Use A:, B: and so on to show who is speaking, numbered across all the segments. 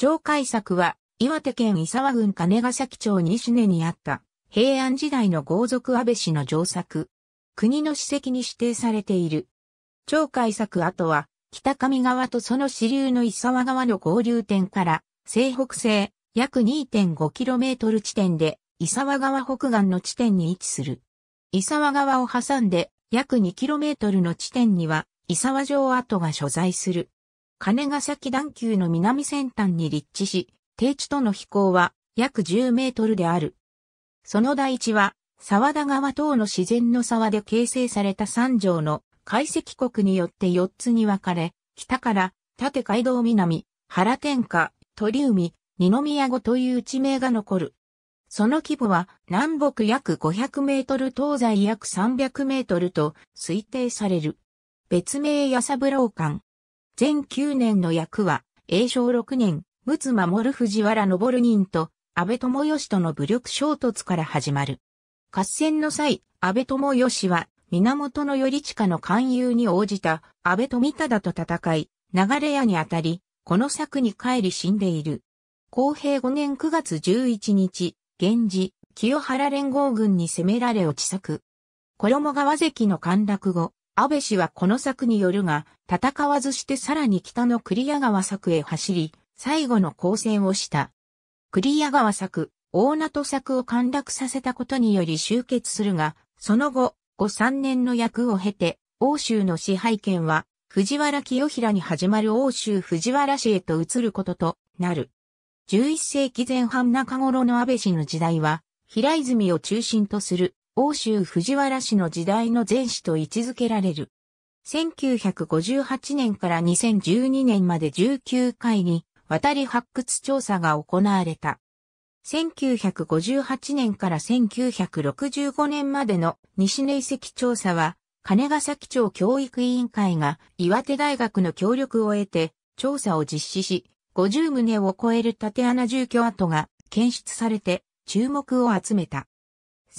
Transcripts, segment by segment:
A: 町海作は、岩手県伊沢郡金ヶ崎町西根にあった、平安時代の豪族安倍氏の上作。国の史跡に指定されている。町海作跡は、北上川とその支流の伊沢川の合流点から、西北西、約 2.5km 地点で、伊沢川北岸の地点に位置する。伊沢川を挟んで、約 2km の地点には、伊沢城跡が所在する。金ヶ崎段丘の南先端に立地し、低地との飛行は約10メートルである。その台地は、沢田川等の自然の沢で形成された三条の解析国によって四つに分かれ、北から縦街道南、原天下、鳥海、二宮後という地名が残る。その規模は南北約500メートル東西約300メートルと推定される。別名やさぶろう館、全9年の役は、永正6年、陸奥守藤原昇人と、安倍智義との武力衝突から始まる。合戦の際、安倍智義は、源頼親の勧誘に応じた安倍富忠と戦い、流れ屋にあたり、この策に帰り死んでいる。公平5年9月11日、源氏、清原連合軍に攻められ落ち作。衣川関の陥落後、安倍氏はこの策によるが、戦わずしてさらに北の栗谷川策へ走り、最後の交戦をした。栗谷川策、大名策を陥落させたことにより終結するが、その後、五3年の役を経て、欧州の支配権は、藤原清平に始まる欧州藤原氏へと移ることとなる。11世紀前半中頃の安倍氏の時代は、平泉を中心とする欧州藤原氏の時代の前史と位置づけられる。1958年から2012年まで19回に渡り発掘調査が行われた。1958年から1965年までの西根遺跡調査は、金ヶ崎町教育委員会が岩手大学の協力を得て調査を実施し、50棟を超える縦穴住居跡が検出されて注目を集めた。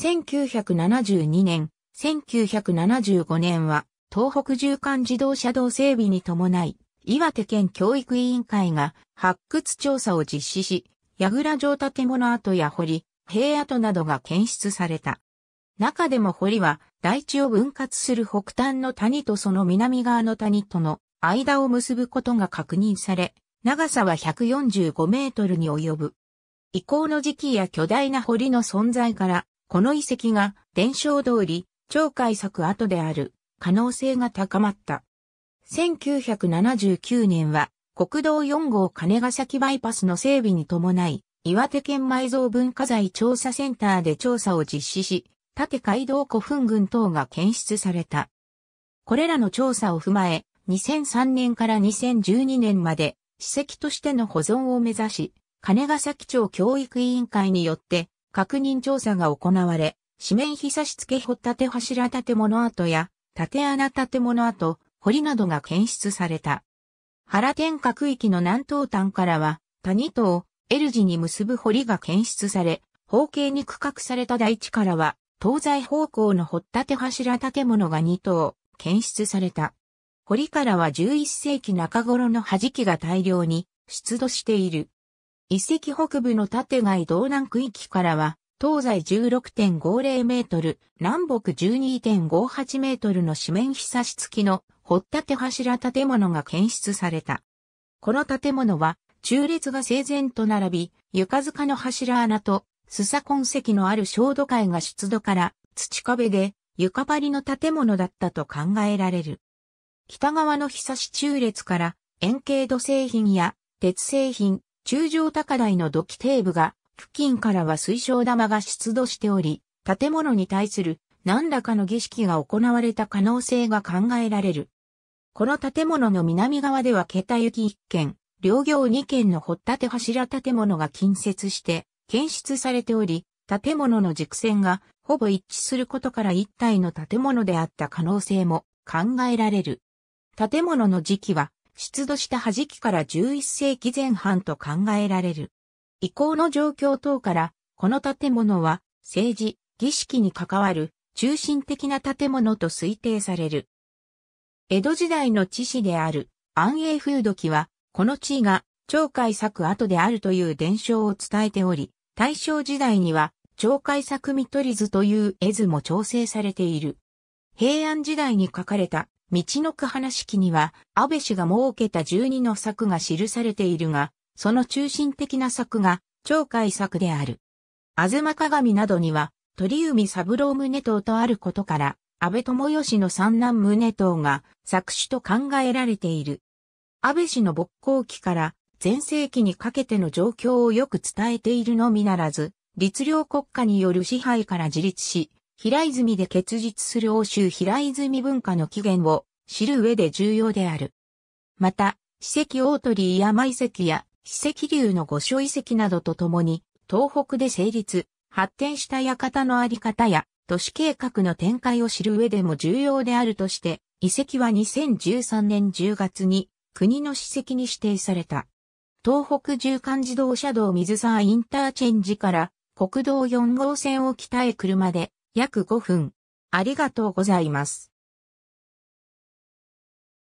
A: 1972年、1975年は、東北縦貫自動車道整備に伴い、岩手県教育委員会が発掘調査を実施し、櫓城建物跡や堀、塀跡などが検出された。中でも堀は、大地を分割する北端の谷とその南側の谷との間を結ぶことが確認され、長さは145メートルに及ぶ。移行の時期や巨大な堀の存在から、この遺跡が伝承通り、超海作跡である可能性が高まった。1979年は国道4号金ヶ崎バイパスの整備に伴い、岩手県埋蔵文化財調査センターで調査を実施し、縦街道古墳群等が検出された。これらの調査を踏まえ、2003年から2012年まで史跡としての保存を目指し、金ヶ崎町教育委員会によって確認調査が行われ、紙面ひさし付け掘立柱建物跡や縦穴建物跡、堀などが検出された。原天下区域の南東端からは、谷と L 字に結ぶ堀が検出され、方形に区画された台地からは、東西方向の掘立柱建物が2棟検出された。堀からは11世紀中頃の弾きが大量に出土している。遺跡北部の縦外道南区域からは、東西16.50メートル、南北12.58メートルの四面ひさし付きの、掘っ立柱建物が検出された。この建物は、中列が整然と並び、床塚の柱穴と、スサ痕跡のある小土階が出土から、土壁で、床張りの建物だったと考えられる。北側のひさし中列から、円形土製品や、鉄製品、中上高台の土器底部が、付近からは水晶玉が出土しており、建物に対する何らかの儀式が行われた可能性が考えられる。この建物の南側では桁行き1軒、両行2軒の掘立柱建物が近接して検出されており、建物の軸線がほぼ一致することから一体の建物であった可能性も考えられる。建物の時期は出土した弾きから11世紀前半と考えられる。以降の状況等から、この建物は政治、儀式に関わる中心的な建物と推定される。江戸時代の地事である安永風土記は、この地位が鳥海作跡であるという伝承を伝えており、大正時代には鳥海作見取り図という絵図も調整されている。平安時代に書かれた道の区話式には、安倍氏が設けた12の策が記されているが、その中心的な策が、超海策である。あずま鏡などには、鳥海三郎宗党とあることから、安倍智義の三男宗党が作主と考えられている。安倍氏の勃興期から前世紀にかけての状況をよく伝えているのみならず、律令国家による支配から自立し、平泉で結実する欧州平泉文化の起源を知る上で重要である。また、史跡大鳥居山遺跡や史跡流の御所遺跡などとともに、東北で成立、発展した館のあり方や都市計画の展開を知る上でも重要であるとして、遺跡は2013年10月に国の史跡に指定された。東北縦貫自動車道水沢インターチェンジから国道4号線を北へ車で約5分。ありがとうございます。